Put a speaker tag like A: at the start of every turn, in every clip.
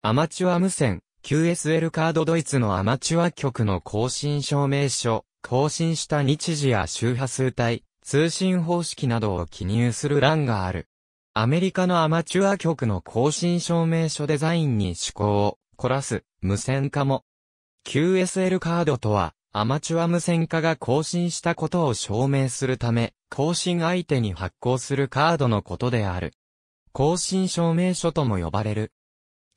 A: アマチュア無線、QSL カードドイツのアマチュア局の更新証明書、更新した日時や周波数帯、通信方式などを記入する欄がある。アメリカのアマチュア局の更新証明書デザインに趣向を凝らす無線化も。QSL カードとは、アマチュア無線化が更新したことを証明するため、更新相手に発行するカードのことである。更新証明書とも呼ばれる。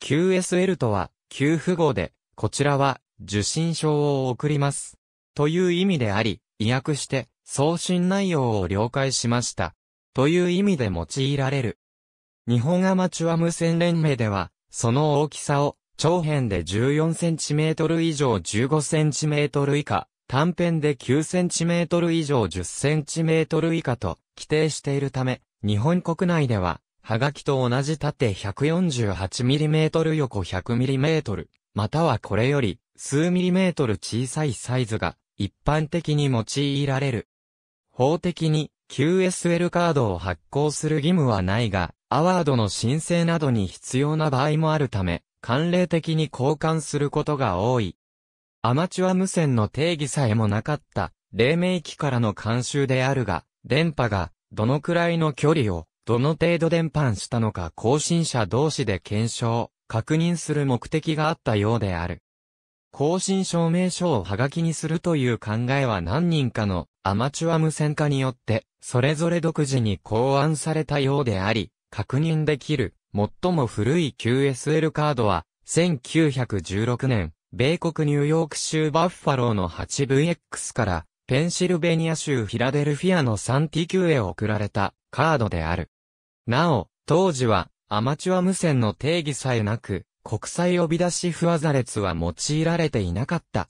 A: QSL とは、給符号で、こちらは、受信証を送ります。という意味であり、意訳して、送信内容を了解しました。という意味で用いられる。日本アマチュア無線連盟では、その大きさを、長辺で 14cm 以上 15cm 以下、短辺で 9cm 以上 10cm 以下と規定しているため、日本国内でははがきと同じ縦 148mm 横 100mm、またはこれより数 mm 小さいサイズが一般的に用いられる。法的に QSL カードを発行する義務はないが、アワードの申請などに必要な場合もあるため、慣例的に交換することが多い。アマチュア無線の定義さえもなかった、黎明期からの慣習であるが、電波が、どのくらいの距離を、どの程度伝播したのか更新者同士で検証、確認する目的があったようである。更新証明書をハガキにするという考えは何人かのアマチュア無線化によって、それぞれ独自に考案されたようであり、確認できる、最も古い QSL カードは、1916年、米国ニューヨーク州バッファローの 8VX から、ペンシルベニア州フィラデルフィアのサンティキュへ送られたカードである。なお、当時はアマチュア無線の定義さえなく、国際呼び出し不和座列は用いられていなかった。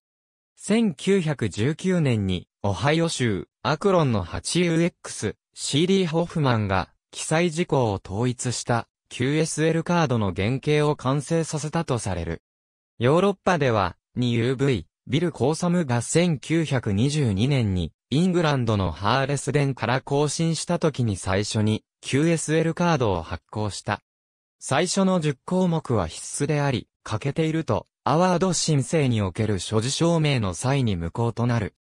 A: 1919年に、オハイオ州、アクロンの 8UX、CD ホフマンが、記載事項を統一した QSL カードの原型を完成させたとされる。ヨーロッパでは、2UV、ビル・コーサムが1922年に、イングランドのハーレスデンから更新した時に最初に QSL カードを発行した。最初の10項目は必須であり、欠けていると、アワード申請における所持証明の際に無効となる。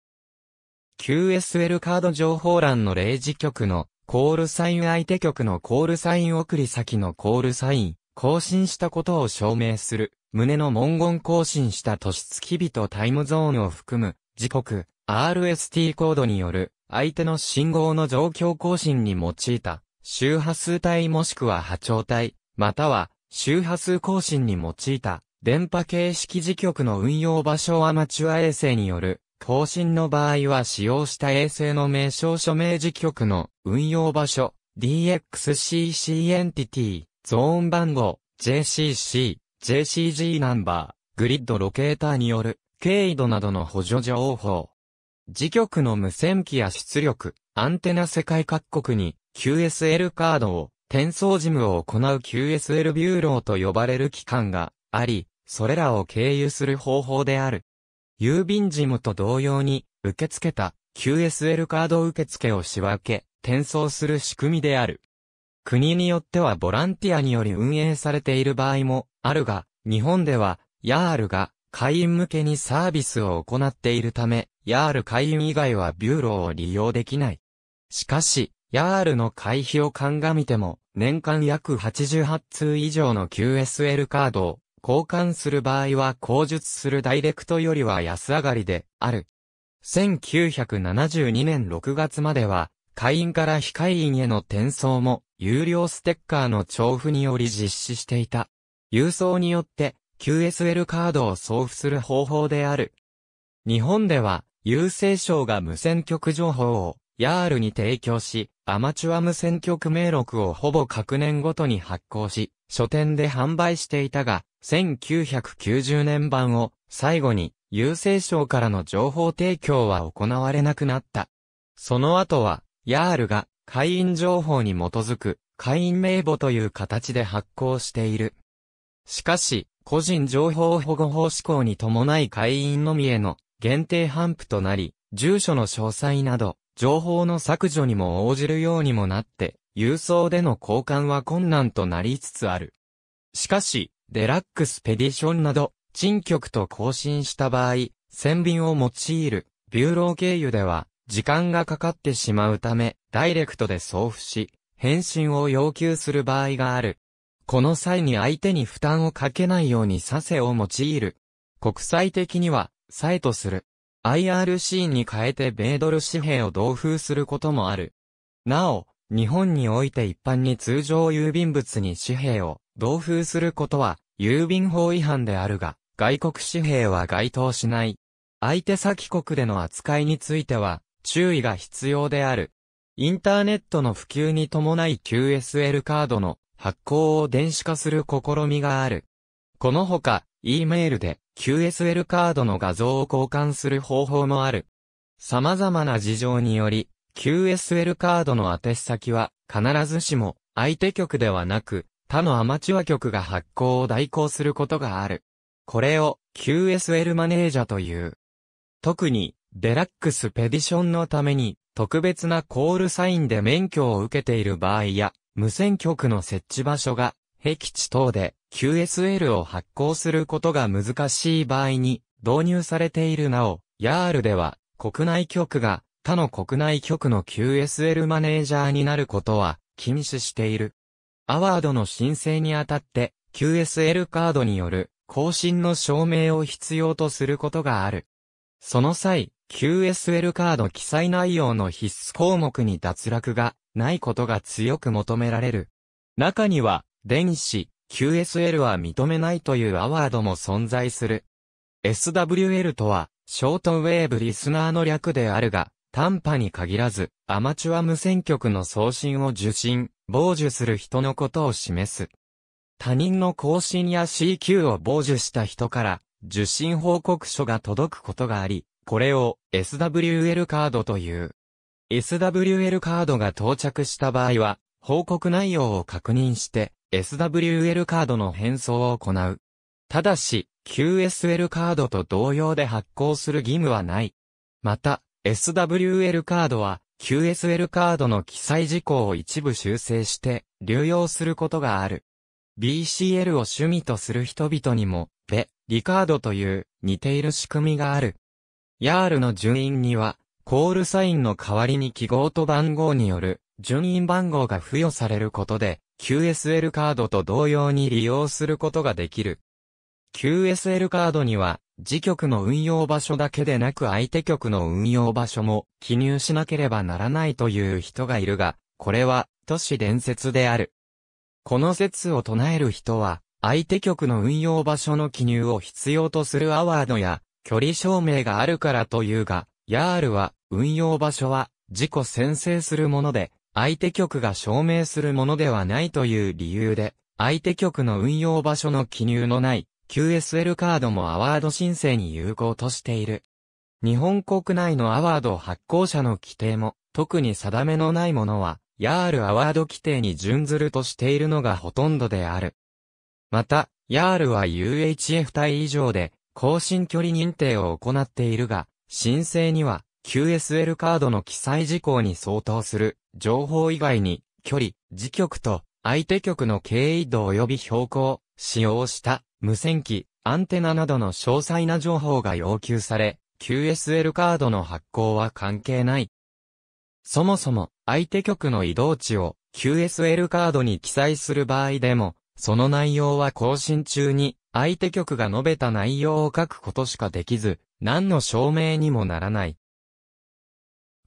A: QSL カード情報欄の例示局の、コールサイン相手局のコールサイン送り先のコールサイン、更新したことを証明する胸の文言更新した年月日とタイムゾーンを含む、時刻、RST コードによる、相手の信号の状況更新に用いた、周波数帯もしくは波長帯、または、周波数更新に用いた、電波形式時局の運用場所アマチュア衛星による、更新の場合は使用した衛星の名称署名時局の運用場所、DXCC エンティティ、ゾーン番号、JCC、JCG ナンバー、グリッドロケーターによる、経緯度などの補助情報。自局の無線機や出力、アンテナ世界各国に QSL カードを転送事務を行う QSL ビューローと呼ばれる機関があり、それらを経由する方法である。郵便事務と同様に、受け付けた QSL カード受付を仕分け、転送する仕組みである。国によってはボランティアにより運営されている場合もあるが、日本では、ヤールが会員向けにサービスを行っているため、ヤール会員以外はビューローを利用できない。しかし、ヤールの会費を鑑みても、年間約88通以上の QSL カードを交換する場合は口述するダイレクトよりは安上がりである。1972年6月までは、会員から非会員への転送も有料ステッカーの調布により実施していた。郵送によって QSL カードを送付する方法である。日本では、郵政省が無線局情報を YAR に提供し、アマチュア無線局名録をほぼ各年ごとに発行し、書店で販売していたが、1990年版を最後に郵政省からの情報提供は行われなくなった。その後は、ヤールが会員情報に基づく会員名簿という形で発行している。しかし、個人情報保護法施行に伴い会員のみへの限定頒布となり、住所の詳細など、情報の削除にも応じるようにもなって、郵送での交換は困難となりつつある。しかし、デラックスペディションなど、賃局と更新した場合、船便を用いる、ビューロー経由では、時間がかかってしまうため、ダイレクトで送付し、返信を要求する場合がある。この際に相手に負担をかけないようにさせを用いる。国際的には、さえとする。IRC に変えて米ドル紙幣を同封することもある。なお、日本において一般に通常郵便物に紙幣を同封することは、郵便法違反であるが、外国紙幣は該当しない。相手先国での扱いについては、注意が必要である。インターネットの普及に伴い QSL カードの発行を電子化する試みがある。このほか、E メールで QSL カードの画像を交換する方法もある。様々な事情により、QSL カードの宛先は必ずしも相手局ではなく他のアマチュア局が発行を代行することがある。これを QSL マネージャという。特にデラックスペディションのために特別なコールサインで免許を受けている場合や、無線局の設置場所が、僻地等で QSL を発行することが難しい場合に導入されているなお、YAR では国内局が他の国内局の QSL マネージャーになることは禁止している。アワードの申請にあたって QSL カードによる更新の証明を必要とすることがある。その際、QSL カード記載内容の必須項目に脱落がないことが強く求められる。中には、電子、QSL は認めないというアワードも存在する。SWL とは、ショートウェーブリスナーの略であるが、短波に限らず、アマチュア無線局の送信を受信、傍受する人のことを示す。他人の更新や CQ を傍受した人から、受信報告書が届くことがあり、これを SWL カードという。SWL カードが到着した場合は、報告内容を確認して、SWL カードの返送を行う。ただし、QSL カードと同様で発行する義務はない。また、SWL カードは、QSL カードの記載事項を一部修正して、流用することがある。BCL を趣味とする人々にも、ベ、リカードという似ている仕組みがある。ヤールの順位には、コールサインの代わりに記号と番号による順位番号が付与されることで、QSL カードと同様に利用することができる。QSL カードには、次局の運用場所だけでなく相手局の運用場所も記入しなければならないという人がいるが、これは都市伝説である。この説を唱える人は、相手局の運用場所の記入を必要とするアワードや、距離証明があるからというが、ヤールは、運用場所は、自己宣誓するもので、相手局が証明するものではないという理由で、相手局の運用場所の記入のない QSL カードもアワード申請に有効としている。日本国内のアワード発行者の規定も、特に定めのないものは、ヤールアワード規定に準ずるとしているのがほとんどである。また、ヤールは UHF 体以上で、更新距離認定を行っているが、申請には QSL カードの記載事項に相当する情報以外に距離、時局と相手局の経緯度及び標高、使用した無線機、アンテナなどの詳細な情報が要求され、QSL カードの発行は関係ない。そもそも相手局の移動値を QSL カードに記載する場合でも、その内容は更新中に相手局が述べた内容を書くことしかできず、何の証明にもならない。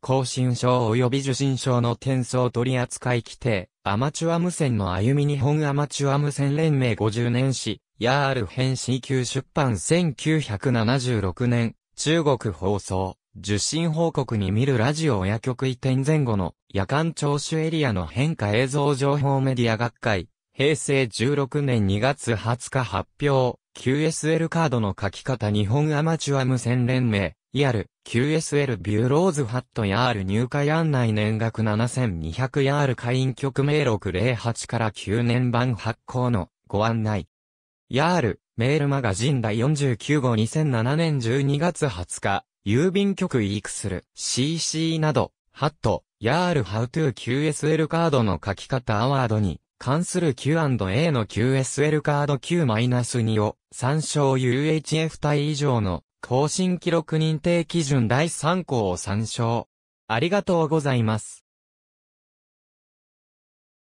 A: 更新証及び受信証の転送取扱規定、アマチュア無線の歩み日本アマチュア無線連盟50年史、ヤール編 C 級出版1976年、中国放送、受信報告に見るラジオや局移転前後の夜間聴取エリアの変化映像情報メディア学会、平成16年2月20日発表、QSL カードの書き方日本アマチュア無線連盟、ER、QSL ビューローズハットヤール入会案内年額7 2 0 0ール会員局名608から9年版発行のご案内。ヤール、メールマガジン第49号2007年12月20日、郵便局イークする CC など、ハット、ヤールハウトゥー QSL カードの書き方アワードに関する Q&A の QSL カード Q-2 を参照 UHF 対以上の更新記録認定基準第3項を参照。ありがとうございます。